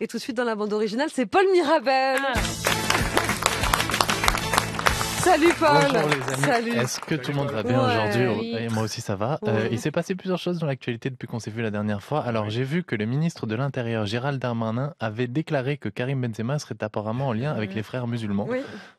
Et tout de suite dans la bande originale, c'est Paul Mirabel. Ah. Salut Paul. Bonjour les amis. Est-ce que tout le monde va bien aujourd'hui eh, Moi aussi ça va. Euh, il s'est passé plusieurs choses dans l'actualité depuis qu'on s'est vu la dernière fois. Alors j'ai vu que le ministre de l'Intérieur Gérald Darmanin avait déclaré que Karim Benzema serait apparemment en lien avec les frères musulmans,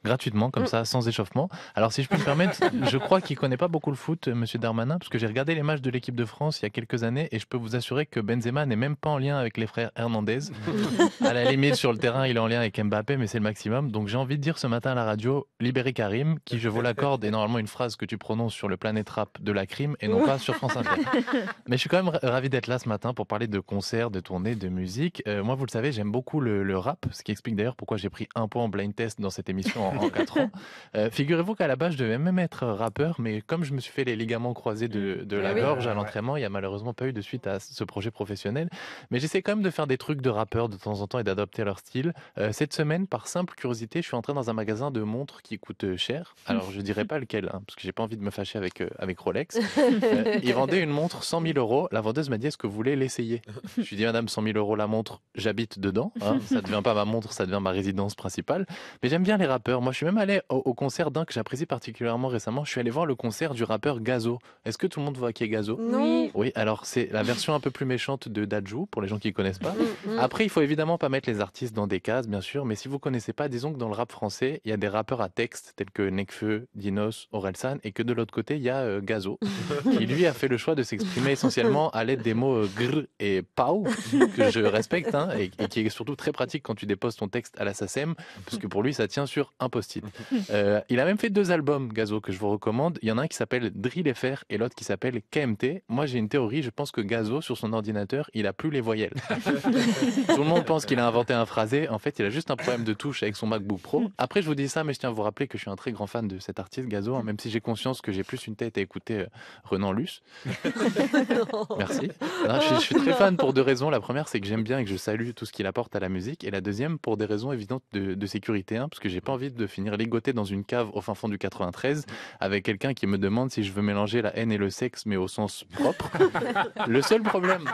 gratuitement comme mm. ça, sans échauffement. Alors si je peux me permettre, je crois qu'il connaît pas beaucoup le foot, euh, Monsieur Darmanin, parce que j'ai regardé les matchs de l'équipe de France il y a quelques années et je peux vous assurer que Benzema n'est même pas en lien avec les frères Hernandez. à la limite sur le terrain, il est en lien avec Mbappé, mais c'est le maximum. Donc j'ai envie de dire ce matin à la radio, libérez Karim qui, je vous l'accorde, est normalement une phrase que tu prononces sur le planète rap de la crime et non pas sur France Inter. Mais je suis quand même ravi d'être là ce matin pour parler de concerts, de tournées, de musique. Euh, moi, vous le savez, j'aime beaucoup le, rap, ce qui explique d'ailleurs pourquoi j'ai pris un point en blind test dans cette émission en, quatre 4 ans. Euh, figurez-vous qu'à la base, je devais même être rappeur, mais comme je me suis fait les ligaments croisés de, la gorge à l'entraînement, il n'y a malheureusement pas eu de suite à ce projet professionnel. Mais j'essaie quand même de faire des trucs de rappeur de temps en temps et d'adopter leur style. Euh, cette semaine, par simple curiosité, je suis entré dans un magasin de montres qui coûte cher alors, je dirais pas lequel, hein, parce que j'ai pas envie de me fâcher avec, euh, avec Rolex. Euh, il vendait une montre 100 000 euros. La vendeuse m'a dit Est-ce que vous voulez l'essayer Je lui ai dit Madame, 100 000 euros la montre, j'habite dedans. Hein. Ça devient pas ma montre, ça devient ma résidence principale. Mais j'aime bien les rappeurs. Moi, je suis même allé au, concert d'un que j'apprécie particulièrement récemment. Je suis allé voir le concert du rappeur Gazo. Est-ce que tout le monde voit qui est Gazo Non. Oui, alors c'est la version un peu plus méchante de Dajou, pour les gens qui connaissent pas. Mm, mm. Après, il faut évidemment pas mettre les artistes dans des cases, bien sûr. Mais si vous connaissez pas, disons que dans le rap français, il y a des rappeurs à texte que Nekfeu, Dinos, Orelsan, et que de l'autre côté, il y a euh, Gazo, qui lui a fait le choix de s'exprimer essentiellement à l'aide des mots gr et pau, que je respecte, hein, et, qui est surtout très pratique quand tu déposes ton texte à la SACEM, parce que pour lui, ça tient sur un post-it. Euh, il a même fait deux albums, Gazo, que je vous recommande. Il y en a un qui s'appelle Drill FR et l'autre qui s'appelle KMT. Moi, j'ai une théorie, je pense que Gazo, sur son ordinateur, il a plus les voyelles. Tout le monde pense qu'il a inventé un phrasé. En fait, il a juste un problème de touche avec son MacBook Pro. Après, je vous dis ça, mais je tiens à vous rappeler que je suis un très grand fan de cet artiste, Gazo, hein, mmh. même si j'ai conscience que j'ai plus une tête à écouter euh, Renan Luce. Merci. je, suis très fan pour deux raisons. La première, c'est que j'aime bien et que je salue tout ce qu'il apporte à la musique. Et la deuxième, pour des raisons évidentes de, de sécurité, hein, parce que j'ai pas envie de finir ligoté dans une cave au fin fond du 93 avec quelqu'un qui me demande si je veux mélanger la haine et le sexe, mais au sens propre. le seul problème,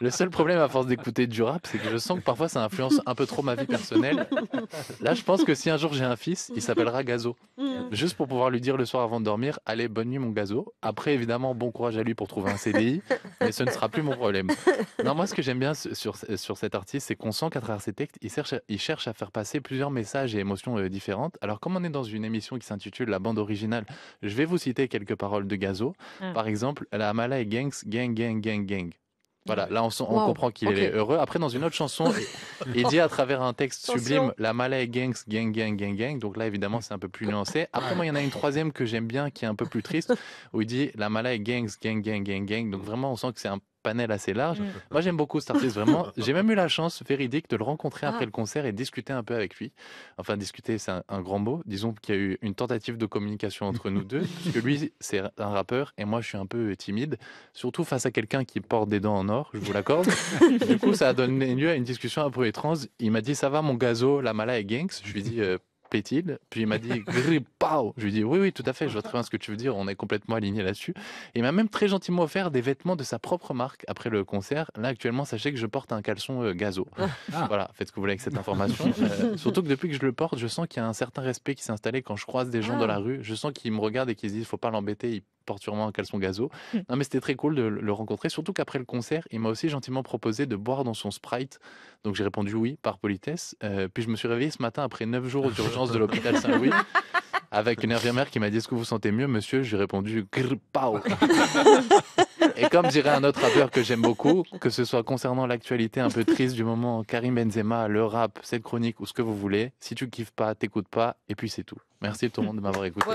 le seul problème à force d'écouter du rap, c'est que je sens que parfois ça influence un peu trop ma vie personnelle. Là, je pense que si un jour j'ai un fils, il s'appellera Gazo. Mm. Juste pour pouvoir lui dire le soir avant de dormir, allez, bonne nuit mon gazo. Après, évidemment, bon courage à lui pour trouver un CDI, mais ce ne sera plus mon problème. Non, moi, ce que j'aime bien sur, sur cet artiste, c'est qu'on sent qu'à travers ses textes, il cherche, il cherche à faire passer plusieurs messages et émotions euh, différentes. Alors, comme on est dans une émission qui s'intitule La bande originale, je vais vous citer quelques paroles de gazo. Mm. Par exemple, la mala et gangs, gang, gang, gang, gang. Voilà, là on, comprend qu'il est heureux. Après, dans une autre chanson, il dit à travers un texte sublime La malaise Gangs, gang, gang, gang, gang. Donc là, évidemment, c'est un peu plus nuancé. Après, moi, il y en a une troisième que j'aime bien qui est un peu plus triste où il dit La malaise Gangs, gang, gang, gang, gang. Donc vraiment, on sent que c'est un panel assez large. Mm. Moi, j'aime beaucoup cet artiste, vraiment. J'ai même eu la chance véridique de le rencontrer ah. après le concert et discuter un peu avec lui. Enfin, discuter, c'est un, grand mot. Disons qu'il y a eu une tentative de communication entre nous deux, que lui, c'est un rappeur et moi, je suis un peu timide, surtout face à quelqu'un qui porte des dents en or, je vous l'accorde. du coup, ça a donné lieu à une discussion un peu étrange. Il m'a dit, ça va, mon gazo, la mala et gangs Je lui ai dit, euh, Puis il m'a dit, grip je lui dis Oui, oui, tout à fait, je vois très bien ce que tu veux dire, on est complètement aligné là-dessus. il m'a même très gentiment offert des vêtements de sa propre marque après le concert. Là, actuellement, sachez que je porte un caleçon euh, gazo. Ah. Ah. Voilà, faites ce que vous voulez avec cette information. Euh, surtout que depuis que je le porte, je sens qu'il y a un certain respect qui s'est installé quand je croise des gens dans ah. la rue. Je sens qu'ils me regardent et qu'ils se disent Faut pas l'embêter, il porte sûrement un caleçon gazo. Hmm. Non, mais c'était très cool de le rencontrer, surtout qu'après le concert, il m'a aussi gentiment proposé de boire dans son sprite. Donc j'ai répondu oui, par politesse. Euh, puis je me suis réveillé ce matin après 9 jours d'urgence de l'hôpital Saint-Louis. avec une infirmière qui m'a dit Est-ce que vous sentez mieux, monsieur J'ai répondu pao !» Et comme dirait un autre rappeur que j'aime beaucoup, que ce soit concernant l'actualité un peu triste du moment, Karim Benzema, le rap, cette chronique ou ce que vous voulez, si tu kiffes pas, t'écoutes pas, et puis c'est tout. Merci tout le monde de m'avoir écouté.